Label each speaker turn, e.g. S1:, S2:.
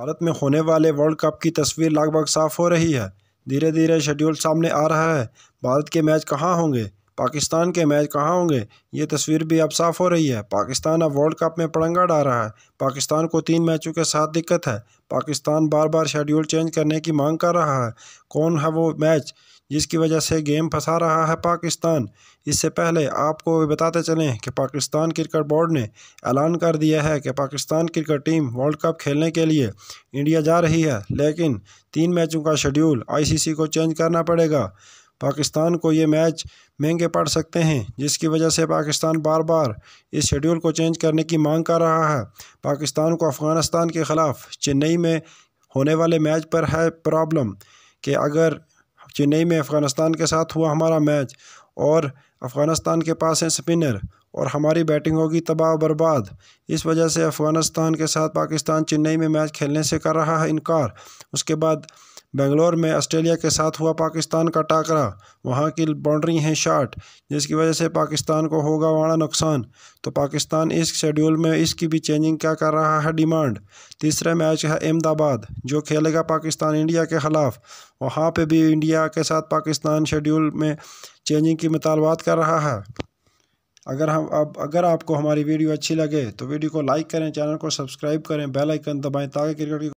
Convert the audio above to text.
S1: भारत में होने वाले वर्ल्ड कप की तस्वीर लगभग साफ हो रही है धीरे धीरे शेड्यूल सामने आ रहा है भारत के मैच कहाँ होंगे पाकिस्तान के मैच कहाँ होंगे ये तस्वीर भी अब साफ हो रही है पाकिस्तान अब वर्ल्ड कप में पड़ंगा डाल रहा है पाकिस्तान को तीन मैचों के साथ दिक्कत है पाकिस्तान बार बार शेड्यूल चेंज करने की मांग कर रहा है कौन है वो मैच जिसकी वजह से गेम फंसा रहा है पाकिस्तान इससे पहले आपको भी बताते चलें कि पाकिस्तान क्रिकेट बोर्ड ने ऐलान कर दिया है कि Pakistan cricket team world cup खेलने के लिए इंडिया जा रही है लेकिन तीन मैचों का शेड्यूल आईसीसी को चेंज करना पड़ेगा पाकिस्तान को ये मैच महंगे पड़ सकते हैं जिसकी वजह से पाकिस्तान बार बार इस शेड्यूल को चेंज करने की मांग कर रहा है पाकिस्तान को अफ़गानिस्तान के ख़िलाफ़ चेन्नई में होने वाले मैच पर है प्रॉब्लम कि अगर चेन्नई में अफ़गानिस्तान के साथ हुआ हमारा मैच और अफ़गानिस्तान के पास हैं स्पिनर और हमारी बैटिंग होगी तबाह बर्बाद इस वजह से अफ़गानिस्तान के साथ पाकिस्तान चेन्नई में मैच खेलने से कर रहा है इनकार उसके बाद बेंगलोर में ऑस्ट्रेलिया के साथ हुआ पाकिस्तान का टाकरा वहाँ की बाउंड्री है शार्ट जिसकी वजह से पाकिस्तान को होगा बड़ा नुकसान तो पाकिस्तान इस शेड्यूल में इसकी भी चेंजिंग क्या कर रहा है डिमांड तीसरा मैच है अहमदाबाद जो खेलेगा पाकिस्तान इंडिया के ख़िलाफ़ वहाँ पर भी इंडिया के साथ पाकिस्तान शेड्यूल में चेंजिंग की मुतालबात कर रहा है अगर हम अब अगर आपको हमारी वीडियो अच्छी लगे तो वीडियो को लाइक करें चैनल को सब्सक्राइब करें बेल आइकन दबाएं ताकि क्रिकेट की